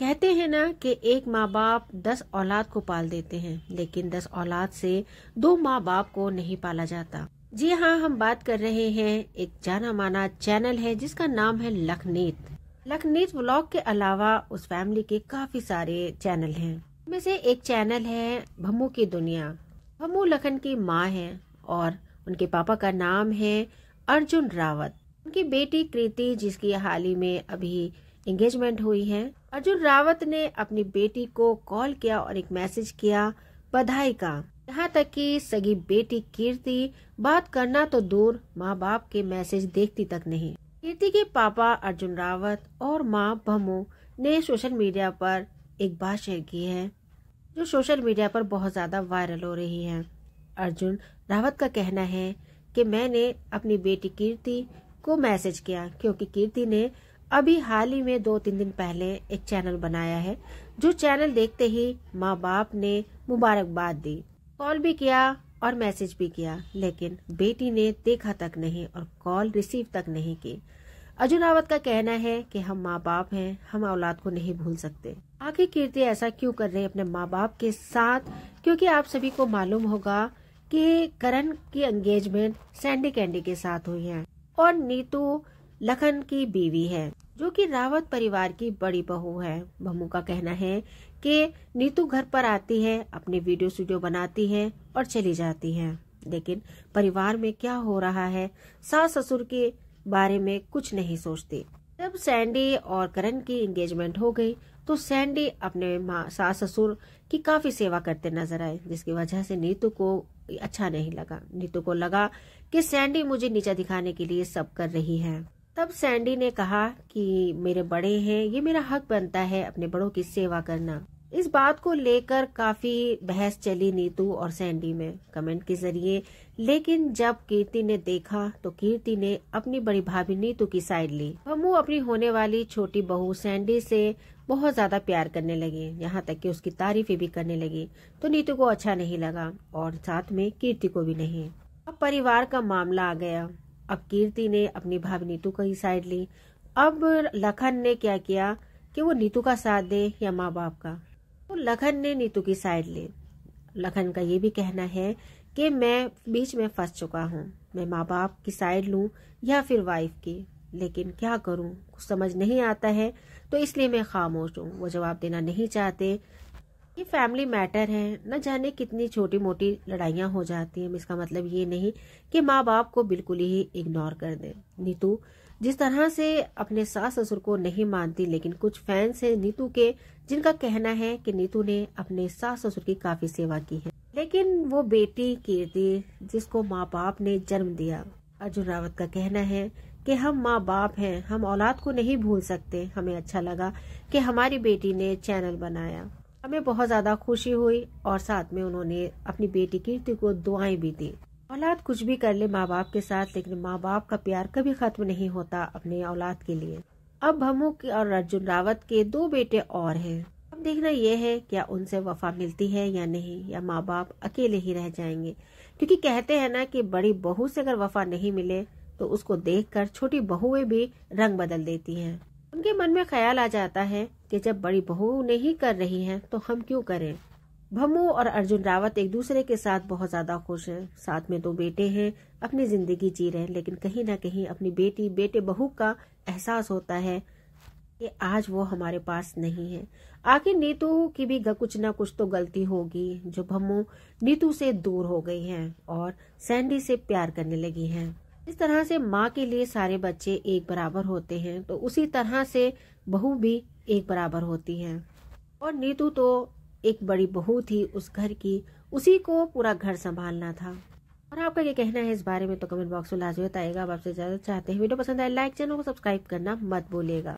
कहते हैं ना कि एक माँ बाप दस औलाद को पाल देते हैं लेकिन दस औलाद से दो माँ बाप को नहीं पाला जाता जी हाँ हम बात कर रहे हैं एक जाना माना चैनल है जिसका नाम है लखनीत लखनीत ब्लॉग के अलावा उस फैमिली के काफी सारे चैनल हैं में से एक चैनल है भमू की दुनिया भम्मू लखन की माँ है और उनके पापा का नाम है अर्जुन रावत उनकी बेटी कृति जिसकी हाल ही में अभी एंगेजमेंट हुई है अर्जुन रावत ने अपनी बेटी को कॉल किया और एक मैसेज किया बधाई का यहाँ तक कि सगी बेटी कीर्ति बात करना तो दूर माँ बाप के मैसेज देखती तक नहीं कीर्ति के पापा अर्जुन रावत और माँ भमो ने सोशल मीडिया पर एक बात शेयर की है जो सोशल मीडिया पर बहुत ज्यादा वायरल हो रही है अर्जुन रावत का कहना है कि मैंने अपनी बेटी कीर्ति को मैसेज किया क्योंकि कीर्ति ने अभी हाल ही में दो तीन दिन पहले एक चैनल बनाया है जो चैनल देखते ही माँ बाप ने मुबारकबाद दी कॉल भी किया और मैसेज भी किया लेकिन बेटी ने देखा तक नहीं और कॉल रिसीव तक नहीं की अर्जुन रावत का कहना है कि हम माँ बाप हैं हम औलाद को नहीं भूल सकते आखिर कीर्ति ऐसा क्यों कर रहे अपने माँ बाप के साथ क्योंकि आप सभी को मालूम होगा कि करण की एंगेजमेंट सैंडी कैंडी के साथ हुई है और नीतू लखन की बीवी है जो कि रावत परिवार की बड़ी बहू है बहू का कहना है कि नीतू घर पर आती है अपने वीडियो स्टूडियो बनाती है और चली जाती है लेकिन परिवार में क्या हो रहा है सास ससुर के बारे में कुछ नहीं सोचती जब सैंडी और करण की एंगेजमेंट हो गई तो सैंडी अपने माँ सास ससुर की काफी सेवा करते नजर आए जिसकी वजह से नीतू को अच्छा नहीं लगा नीतू को लगा कि सैंडी मुझे नीचा दिखाने के लिए सब कर रही है तब सैंडी ने कहा कि मेरे बड़े हैं ये मेरा हक बनता है अपने बड़ों की सेवा करना इस बात को लेकर काफी बहस चली नीतू और सैंडी में कमेंट के जरिए लेकिन जब कीर्ति ने देखा तो कीर्ति ने अपनी बड़ी भाभी नीतू की साइड ली वो अपनी होने वाली छोटी बहू सैंडी से बहुत ज्यादा प्यार करने लगे यहाँ तक कि उसकी तारीफ भी करने लगी तो नीतू को अच्छा नहीं लगा और साथ में कीर्ति को भी नहीं अब परिवार का मामला आ गया अब कीर्ति ने अपनी भाभी नीतू ही साइड ली अब लखन ने क्या किया कि वो नीतू का साथ दे या माँ बाप का तो लखन ने नीतू की साइड ली लखन का ये भी कहना है कि मैं बीच में फंस चुका हूँ मैं माँ बाप की साइड लू या फिर वाइफ की लेकिन क्या करूँ कुछ समझ नहीं आता है तो इसलिए मैं खामोश हूँ वो जवाब देना नहीं चाहते ये फैमिली मैटर है न जाने कितनी छोटी मोटी लड़ाइयाँ हो जाती हैं इसका मतलब ये नहीं कि माँ बाप को बिल्कुल ही इग्नोर कर दें नीतू जिस तरह से अपने सास ससुर को नहीं मानती लेकिन कुछ फैंस हैं नीतू के जिनका कहना है कि नीतू ने अपने सास ससुर की काफी सेवा की है लेकिन वो बेटी कीर्ति जिसको माँ बाप ने जन्म दिया अर्जुन रावत का कहना है कि हम माँ बाप हैं हम औलाद को नहीं भूल सकते हमें अच्छा लगा कि हमारी बेटी ने चैनल बनाया हमें बहुत ज़्यादा खुशी हुई और साथ में उन्होंने अपनी बेटी कीर्ति को दुआएं भी दी औलाद कुछ भी कर ले माँ बाप के साथ लेकिन माँ बाप का प्यार कभी खत्म नहीं होता अपने औलाद के लिए अब भमू और अर्जुन रावत के दो बेटे और हैं अब देखना यह है क्या उनसे वफा मिलती है या नहीं या माँ बाप अकेले ही रह जाएंगे क्योंकि कहते हैं ना कि बड़ी बहू से अगर वफा नहीं मिले तो उसको देखकर छोटी बहुएं भी रंग बदल देती हैं उनके मन में ख्याल आ जाता है कि जब बड़ी बहू नहीं कर रही है तो हम क्यों करें भमू और अर्जुन रावत एक दूसरे के साथ बहुत ज्यादा खुश हैं साथ में दो बेटे हैं अपनी जिंदगी जी रहे हैं लेकिन कहीं ना कहीं अपनी बेटी बेटे बहू का एहसास होता है कि आज वो हमारे पास नहीं है आखिर नीतू की भी कुछ ना कुछ तो गलती होगी जो भम्मू नीतू से दूर हो गई है और सैंडी से प्यार करने लगी है इस तरह से माँ के लिए सारे बच्चे एक बराबर होते हैं तो उसी तरह से बहू भी एक बराबर होती है और नीतू तो एक बड़ी बहू थी उस घर की उसी को पूरा घर संभालना था और आपका क्या कहना है इस बारे में तो कमेंट बॉक्स में लाजमी बताएगा आप आपसे ज़्यादा चाहते हैं वीडियो पसंद आए लाइक चैनल को सब्सक्राइब करना मत भूलिएगा